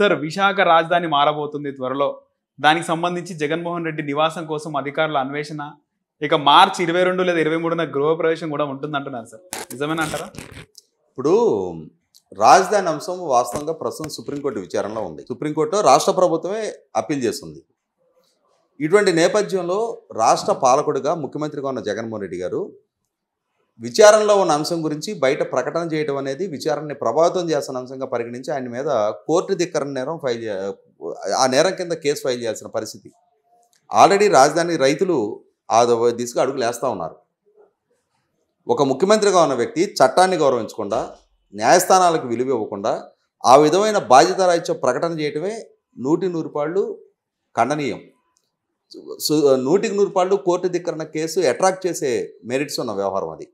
sir Visakha రాజధాని మారబోతుంది త్వరలో దానికి సంబంధించి జగన్మోహన్ రెడ్డి నివాసం కోసం అధికారుల అన్వేషణ ఇక మార్చి ఇరవై రెండు లేదా ఇరవై మూడున గృహప్రవేశం కూడా ఉంటుంది అంటున్నారు సార్ నిజమేనా అంటారా ఇప్పుడు రాజధాని అంశం వాస్తవంగా ప్రస్తుతం సుప్రీంకోర్టు విచారణలో ఉంది సుప్రీంకోర్టు రాష్ట్ర ప్రభుత్వమే అప్పీల్ చేస్తుంది ఇటువంటి నేపథ్యంలో రాష్ట్ర పాలకుడిగా ముఖ్యమంత్రిగా ఉన్న జగన్మోహన్ రెడ్డి గారు విచారణలో ఉన్న అంశం గురించి బయట ప్రకటన చేయడం అనేది విచారణని ప్రభావితం చేసిన అంశంగా పరిగణించి ఆయన మీద కోర్టు దిక్కర నేరం ఫైల్ ఆ నేరం కింద కేసు ఫైల్ చేయాల్సిన పరిస్థితి ఆల్రెడీ రాజధాని రైతులు ఆ దిశగా అడుగులు వేస్తూ ఉన్నారు ఒక ముఖ్యమంత్రిగా ఉన్న వ్యక్తి చట్టాన్ని గౌరవించకుండా న్యాయస్థానాలకు విలువ ఇవ్వకుండా ఆ విధమైన బాధ్యత రాహిత్యం ప్రకటన చేయటమే నూటి నూరుపాళ్ళు ఖండనీయం నూటికి నూరుపాళ్ళు కోర్టు దిక్కరణ కేసు అట్రాక్ట్ చేసే మెరిట్స్ ఉన్న వ్యవహారం అది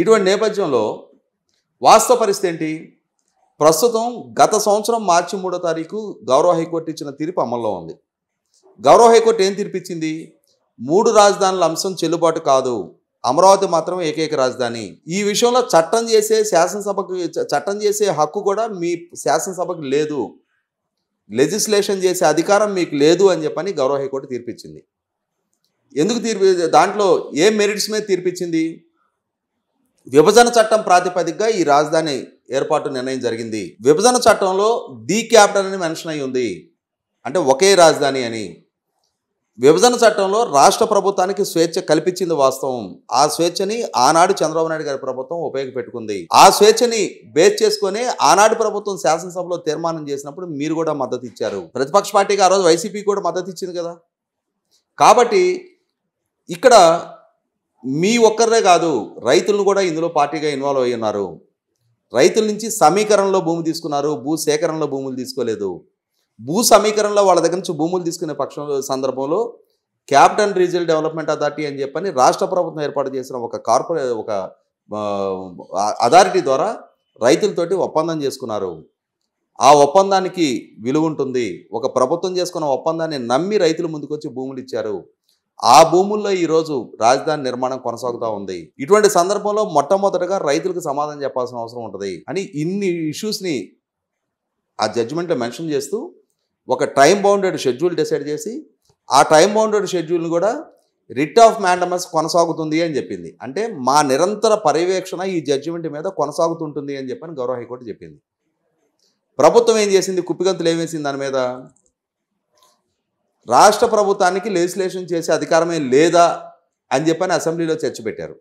ఇటువంటి నేపథ్యంలో వాస్తవ పరిస్థితి ఏంటి ప్రస్తుతం గత సంవత్సరం మార్చి మూడో తారీఖు గౌరవ హైకోర్టు ఇచ్చిన తీర్పు అమల్లో ఉంది గౌరవ హైకోర్టు ఏం తీర్పిచ్చింది మూడు రాజధానుల అంశం చెల్లుబాటు కాదు అమరావతి మాత్రం ఏకైక రాజధాని ఈ విషయంలో చట్టం చేసే శాసనసభకు చట్టం చేసే హక్కు కూడా మీ శాసనసభకు లేదు లెజిస్లేషన్ చేసే అధికారం మీకు లేదు అని చెప్పని గౌరవ హైకోర్టు తీర్పిచ్చింది ఎందుకు తీర్పి దాంట్లో ఏ మెరిట్స్ మీద తీర్పిచ్చింది విభజన చట్టం ప్రాతిపదికగా ఈ రాజధాని ఏర్పాటు నిర్ణయం జరిగింది విభజన చట్టంలో ది క్యాపిటల్ అని మెన్షన్ అయి ఉంది అంటే ఒకే రాజధాని అని విభజన చట్టంలో రాష్ట్ర ప్రభుత్వానికి స్వేచ్ఛ కల్పించింది వాస్తవం ఆ స్వేచ్ఛని ఆనాడు చంద్రబాబు నాయుడు గారి ప్రభుత్వం ఉపయోగపెట్టుకుంది ఆ స్వేచ్ఛని బేస్ చేసుకుని ఆనాడు ప్రభుత్వం శాసనసభలో తీర్మానం చేసినప్పుడు మీరు కూడా మద్దతు ఇచ్చారు ప్రతిపక్ష పార్టీకి ఆ రోజు వైసీపీ కూడా మద్దతు ఇచ్చింది కదా కాబట్టి ఇక్కడ మీ ఒక్కరే కాదు రైతులను కూడా ఇందులో పార్టీగా ఇన్వాల్వ్ అయ్యి ఉన్నారు రైతుల నుంచి సమీకరణలో భూమి తీసుకున్నారు భూ సేకరణలో భూములు తీసుకోలేదు భూ సమీకరణలో వాళ్ళ దగ్గర నుంచి భూములు తీసుకునే పక్షం సందర్భంలో క్యాపిటల్ రీజనల్ డెవలప్మెంట్ అథారిటీ అని చెప్పని రాష్ట్ర ప్రభుత్వం ఏర్పాటు చేసిన ఒక కార్పొరే ఒక అథారిటీ ద్వారా రైతులతోటి ఒప్పందం చేసుకున్నారు ఆ ఒప్పందానికి విలువ ఉంటుంది ఒక ప్రభుత్వం చేసుకున్న ఒప్పందాన్ని నమ్మి రైతులు ముందుకొచ్చి భూములు ఇచ్చారు ఆ భూముల్లో ఈరోజు రాజధాని నిర్మాణం కొనసాగుతూ ఉంది ఇటువంటి సందర్భంలో మొట్టమొదటగా రైతులకు సమాధానం చెప్పాల్సిన అవసరం ఉంటుంది అని ఇన్ని ఇష్యూస్ని ఆ జడ్జిమెంట్లో మెన్షన్ చేస్తూ ఒక టైం బౌండెడ్ షెడ్యూల్ డిసైడ్ చేసి ఆ టైం బౌండెడ్ షెడ్యూల్ని కూడా రిట్ ఆఫ్ మ్యాండమస్ కొనసాగుతుంది అని చెప్పింది అంటే మా నిరంతర పర్యవేక్షణ ఈ జడ్జిమెంట్ మీద కొనసాగుతుంటుంది అని చెప్పని గౌరవ హైకోర్టు చెప్పింది ప్రభుత్వం ఏం చేసింది కుప్పిగంతులు ఏమేసింది దాని మీద రాష్ట్ర ప్రభుత్వానికి లెజిస్లేషన్ చేసే అధికారమే లేదా అని చెప్పని అసెంబ్లీలో చర్చ పెట్టారు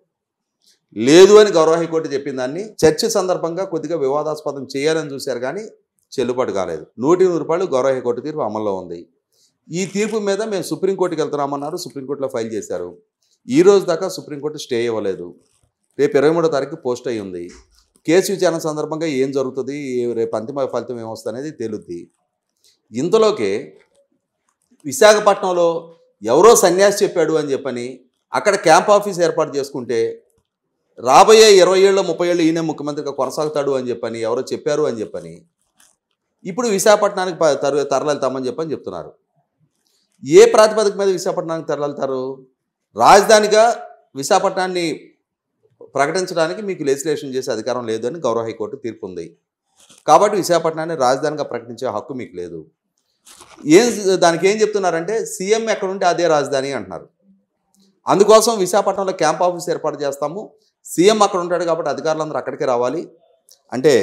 లేదు అని గౌరవ హైకోర్టు చెప్పిన దాన్ని చర్చ సందర్భంగా కొద్దిగా వివాదాస్పదం చేయాలని చూశారు కానీ చెల్లుబాటు కాలేదు నూటి నూరు రూపాయలు గౌరవ హైకోర్టు తీర్పు అమల్లో ఉంది ఈ తీర్పు మీద మేము సుప్రీంకోర్టుకి వెళ్తున్నామన్నారు సుప్రీంకోర్టులో ఫైల్ చేశారు ఈ రోజు దాకా సుప్రీంకోర్టు స్టే ఇవ్వలేదు రేపు ఇరవై మూడో తారీఖు పోస్ట్ అయ్యి ఉంది కేసు విచారణ సందర్భంగా ఏం జరుగుతుంది రేపు అంతిమ ఫలితం ఏమొస్తుంది అనేది తేలుద్ది ఇంతలోకే విశాఖపట్నంలో ఎవరో సన్యాసి చెప్పాడు అని చెప్పని అక్కడ క్యాంప్ ఆఫీస్ ఏర్పాటు చేసుకుంటే రాబోయే ఇరవై ఏళ్ళు ముప్పై ఏళ్ళు ఈయన ముఖ్యమంత్రిగా కొనసాగుతాడు అని చెప్పని ఎవరో చెప్పారు అని చెప్పని ఇప్పుడు విశాఖపట్నానికి తరు తరలితామని చెప్పని చెప్తున్నారు ఏ ప్రాతిపదిక మీద విశాఖపట్నానికి తరలితారు రాజధానిగా విశాఖపట్నాన్ని ప్రకటించడానికి మీకు లెజిస్లేషన్ చేసే అధికారం లేదని గౌరవ హైకోర్టు ఉంది కాబట్టి విశాఖపట్నాన్ని రాజధానిగా ప్రకటించే హక్కు మీకు లేదు ఏం దానికి ఏం చెప్తున్నారంటే సీఎం ఉంటే అదే రాజధాని అంటున్నారు అందుకోసం విశాఖపట్నంలో క్యాంప్ ఆఫీస్ ఏర్పాటు చేస్తాము సీఎం అక్కడ ఉంటాడు కాబట్టి అధికారులందరూ అక్కడికే రావాలి అంటే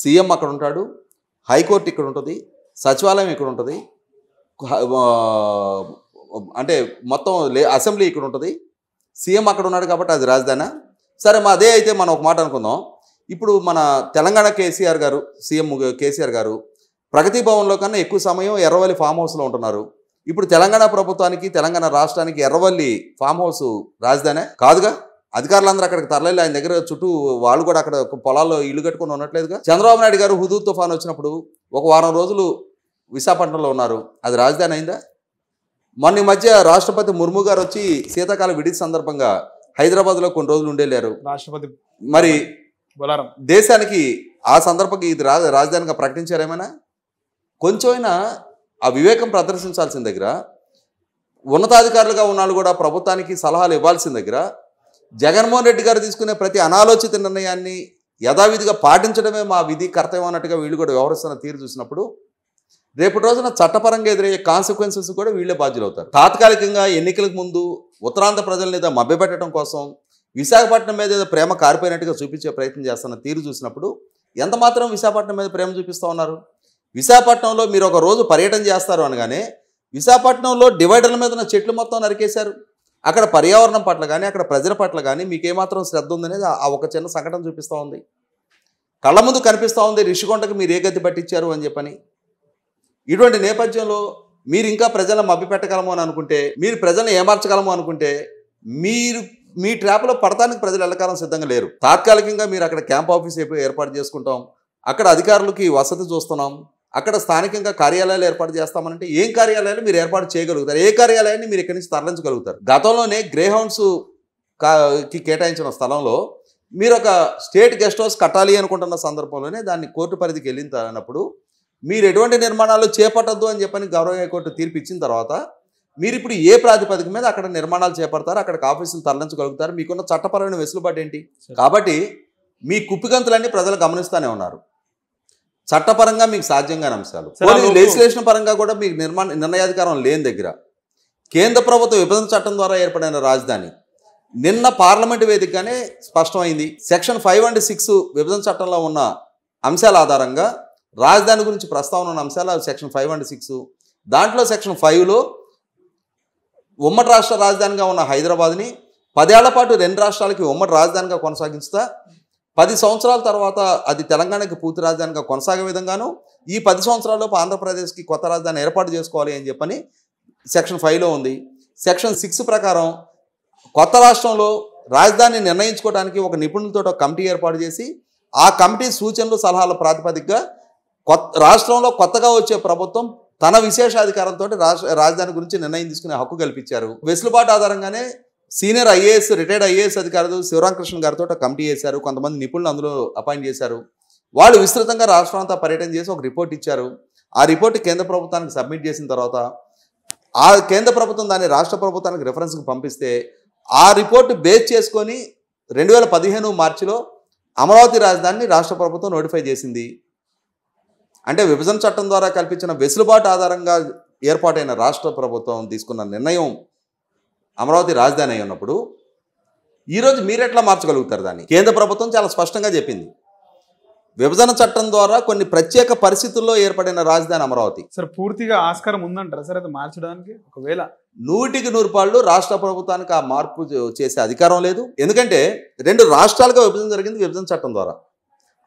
సీఎం అక్కడ ఉంటాడు హైకోర్టు ఇక్కడ ఉంటుంది సచివాలయం ఇక్కడ ఉంటుంది అంటే మొత్తం లే అసెంబ్లీ ఇక్కడ ఉంటుంది సీఎం అక్కడ ఉన్నాడు కాబట్టి అది రాజధాని సరే మా అదే అయితే మనం ఒక మాట అనుకుందాం ఇప్పుడు మన తెలంగాణ కేసీఆర్ గారు సీఎం కేసీఆర్ గారు ప్రగతి భవన్లో కన్నా ఎక్కువ సమయం ఎర్రవల్లి ఫామ్ హౌస్లో ఉంటున్నారు ఇప్పుడు తెలంగాణ ప్రభుత్వానికి తెలంగాణ రాష్ట్రానికి ఎర్రవల్లి ఫామ్ హౌస్ రాజధానే కాదుగా అధికారులందరూ అక్కడికి తరలేదు ఆయన దగ్గర చుట్టూ వాళ్ళు కూడా అక్కడ పొలాల్లో ఇల్లు కట్టుకుని ఉండట్లేదుగా చంద్రబాబు నాయుడు గారు హుదూ తుఫాన్ వచ్చినప్పుడు ఒక వారం రోజులు విశాఖపట్నంలో ఉన్నారు అది రాజధాని అయిందా మొన్న మధ్య రాష్ట్రపతి ముర్ము గారు వచ్చి శీతాకాల విడిది సందర్భంగా హైదరాబాద్లో కొన్ని రోజులు ఉండేలేరు రాష్ట్రపతి మరి దేశానికి ఆ సందర్భంగా ఇది రాజధానిగా ప్రకటించారేమైనా కొంచెమైనా ఆ వివేకం ప్రదర్శించాల్సిన దగ్గర ఉన్నతాధికారులుగా ఉన్నాళ్ళు కూడా ప్రభుత్వానికి సలహాలు ఇవ్వాల్సిన దగ్గర జగన్మోహన్ రెడ్డి గారు తీసుకునే ప్రతి అనాలోచిత నిర్ణయాన్ని యథావిధిగా పాటించడమే మా విధి కర్తవ్యం అన్నట్టుగా వీళ్ళు కూడా వ్యవహరిస్తున్న తీరు చూసినప్పుడు రేపటి రోజున చట్టపరంగా ఎదురయ్యే కాన్సిక్వెన్సెస్ కూడా వీళ్ళే అవుతారు తాత్కాలికంగా ఎన్నికలకు ముందు ఉత్తరాంధ్ర ప్రజల మీద మభ్యపెట్టడం కోసం విశాఖపట్నం మీద ఏదో ప్రేమ కారిపోయినట్టుగా చూపించే ప్రయత్నం చేస్తున్న తీరు చూసినప్పుడు ఎంత మాత్రం విశాఖపట్నం మీద ప్రేమ చూపిస్తూ ఉన్నారు విశాఖపట్నంలో మీరు ఒక రోజు పర్యటన చేస్తారు అనగానే విశాఖపట్నంలో డివైడర్ల మీద ఉన్న చెట్లు మొత్తం నరికేశారు అక్కడ పర్యావరణం పట్ల కానీ అక్కడ ప్రజల పట్ల కానీ మీకేమాత్రం శ్రద్ధ ఉందనేది ఆ ఒక చిన్న సంఘటన చూపిస్తూ ఉంది కళ్ళ ముందు కనిపిస్తూ ఉంది రిషికొండకు మీరు ఏ గతి పట్టించారు అని చెప్పని ఇటువంటి నేపథ్యంలో మీరు ఇంకా ప్రజలను మభ్యపెట్టగలము అని అనుకుంటే మీరు ప్రజలను ఏమార్చగలము అనుకుంటే మీరు మీ ట్రాప్లో పడటానికి ప్రజలు ఎల్లకాలం సిద్ధంగా లేరు తాత్కాలికంగా మీరు అక్కడ క్యాంప్ ఆఫీస్ ఏర్పాటు చేసుకుంటాం అక్కడ అధికారులకి వసతి చూస్తున్నాం అక్కడ స్థానికంగా కార్యాలయాలు ఏర్పాటు చేస్తామనంటే ఏం కార్యాలయాలు మీరు ఏర్పాటు చేయగలుగుతారు ఏ కార్యాలయాన్ని మీరు ఇక్కడి నుంచి తరలించగలుగుతారు గతంలోనే గ్రేహౌండ్స్ కి కేటాయించిన స్థలంలో మీరు ఒక స్టేట్ గెస్ట్ హౌస్ కట్టాలి అనుకుంటున్న సందర్భంలోనే దాన్ని కోర్టు పరిధికి వెళ్ళిన అన్నప్పుడు మీరు ఎటువంటి నిర్మాణాలు చేపట్టద్దు అని చెప్పని గౌరవ హైకోర్టు తీర్పు ఇచ్చిన తర్వాత మీరు ఇప్పుడు ఏ ప్రాతిపదిక మీద అక్కడ నిర్మాణాలు చేపడతారు అక్కడ ఆఫీసులు తరలించగలుగుతారు మీకున్న చట్టపరమైన వెసులుబాటు ఏంటి కాబట్టి మీ కుప్పిగంతులన్నీ ప్రజలు గమనిస్తూనే ఉన్నారు చట్టపరంగా మీకు సాధ్యం కాని అంశాలు లెజిస్లేషన్ పరంగా కూడా మీకు నిర్మాణ నిర్ణయాధికారం లేని దగ్గర కేంద్ర ప్రభుత్వ విభజన చట్టం ద్వారా ఏర్పడిన రాజధాని నిన్న పార్లమెంటు వేదికగానే స్పష్టమైంది సెక్షన్ ఫైవ్ అండ్ సిక్స్ విభజన చట్టంలో ఉన్న అంశాల ఆధారంగా రాజధాని గురించి ప్రస్తావన ఉన్న అంశాలు సెక్షన్ ఫైవ్ అండ్ సిక్స్ దాంట్లో సెక్షన్ ఫైవ్లో ఉమ్మడి రాష్ట్ర రాజధానిగా ఉన్న హైదరాబాద్ని పదేళ్ల పాటు రెండు రాష్ట్రాలకి ఉమ్మడి రాజధానిగా కొనసాగించుతా పది సంవత్సరాల తర్వాత అది తెలంగాణకి పూర్తి రాజధానిగా కొనసాగే విధంగాను ఈ పది సంవత్సరాలలోపు ఆంధ్రప్రదేశ్కి కొత్త రాజధాని ఏర్పాటు చేసుకోవాలి అని చెప్పని సెక్షన్ ఫైవ్లో ఉంది సెక్షన్ సిక్స్ ప్రకారం కొత్త రాష్ట్రంలో రాజధాని నిర్ణయించుకోవడానికి ఒక నిపుణులతో ఒక కమిటీ ఏర్పాటు చేసి ఆ కమిటీ సూచనలు సలహాల ప్రాతిపదికగా కొత్త రాష్ట్రంలో కొత్తగా వచ్చే ప్రభుత్వం తన విశేషాధికారంతో రాజధాని గురించి నిర్ణయం తీసుకునే హక్కు కల్పించారు వెసులుబాటు ఆధారంగానే సీనియర్ ఐఏఎస్ రిటైర్డ్ ఐఏఎస్ అధికారులు శివరామకృష్ణ గారితో కమిటీ చేశారు కొంతమంది నిపుణులు అందులో అపాయింట్ చేశారు వాళ్ళు విస్తృతంగా రాష్ట్రమంతా పర్యటన చేసి ఒక రిపోర్ట్ ఇచ్చారు ఆ రిపోర్ట్ కేంద్ర ప్రభుత్వానికి సబ్మిట్ చేసిన తర్వాత ఆ కేంద్ర ప్రభుత్వం దాన్ని రాష్ట్ర ప్రభుత్వానికి రిఫరెన్స్కి పంపిస్తే ఆ రిపోర్ట్ బేస్ చేసుకొని రెండు వేల పదిహేను మార్చిలో అమరావతి రాజధానిని రాష్ట్ర ప్రభుత్వం నోటిఫై చేసింది అంటే విభజన చట్టం ద్వారా కల్పించిన వెసులుబాటు ఆధారంగా ఏర్పాటైన రాష్ట్ర ప్రభుత్వం తీసుకున్న నిర్ణయం అమరావతి రాజధాని అయి ఉన్నప్పుడు ఈరోజు మీరెట్లా మార్చగలుగుతారు దాన్ని కేంద్ర ప్రభుత్వం చాలా స్పష్టంగా చెప్పింది విభజన చట్టం ద్వారా కొన్ని ప్రత్యేక పరిస్థితుల్లో ఏర్పడిన రాజధాని అమరావతి సార్ పూర్తిగా ఆస్కారం ఉందంటారా సార్ అది మార్చడానికి ఒకవేళ నూటికి నూరు పాళ్ళు రాష్ట్ర ప్రభుత్వానికి ఆ మార్పు చేసే అధికారం లేదు ఎందుకంటే రెండు రాష్ట్రాలుగా విభజన జరిగింది విభజన చట్టం ద్వారా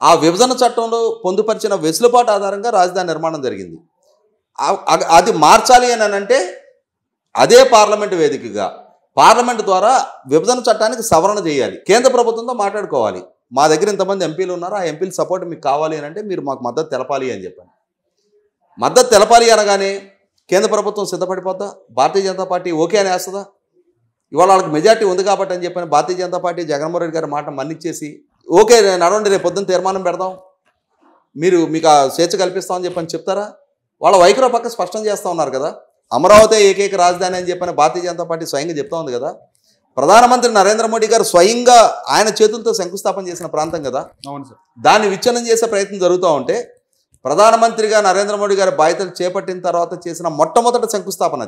ఆ విభజన చట్టంలో పొందుపరిచిన వెసులుబాటు ఆధారంగా రాజధాని నిర్మాణం జరిగింది అది మార్చాలి అని అంటే అదే పార్లమెంట్ వేదికగా పార్లమెంట్ ద్వారా విభజన చట్టానికి సవరణ చేయాలి కేంద్ర ప్రభుత్వంతో మాట్లాడుకోవాలి మా దగ్గర ఇంతమంది ఎంపీలు ఉన్నారు ఆ ఎంపీల సపోర్ట్ మీకు కావాలి అని అంటే మీరు మాకు మద్దతు తెలపాలి అని చెప్పాను మద్దతు తెలపాలి అనగానే కేంద్ర ప్రభుత్వం సిద్ధపడిపోద్దా భారతీయ జనతా పార్టీ ఓకే అని వేస్తుందా ఇవాళ వాళ్ళకి మెజార్టీ ఉంది కాబట్టి అని చెప్పిన భారతీయ జనతా పార్టీ జగన్మోహన్ రెడ్డి గారి మాట మన్నిచ్చేసి ఓకే నడవండి రేపు పొద్దున్న తీర్మానం పెడదాం మీరు మీకు ఆ స్వేచ్ఛ కల్పిస్తామని చెప్పని చెప్తారా వాళ్ళ వైఖరి పక్క స్పష్టం చేస్తూ ఉన్నారు కదా అమరావతి ఏకైక రాజధాని అని చెప్పిన భారతీయ జనతా పార్టీ స్వయంగా చెప్తా ఉంది కదా ప్రధానమంత్రి నరేంద్ర మోడీ గారు స్వయంగా ఆయన చేతులతో శంకుస్థాపన చేసిన ప్రాంతం కదా అవును సార్ దాన్ని విచ్ఛిన్నం చేసే ప్రయత్నం జరుగుతూ ఉంటే ప్రధానమంత్రిగా నరేంద్ర మోడీ గారి బాధ్యతలు చేపట్టిన తర్వాత చేసిన మొట్టమొదటి శంకుస్థాపన అది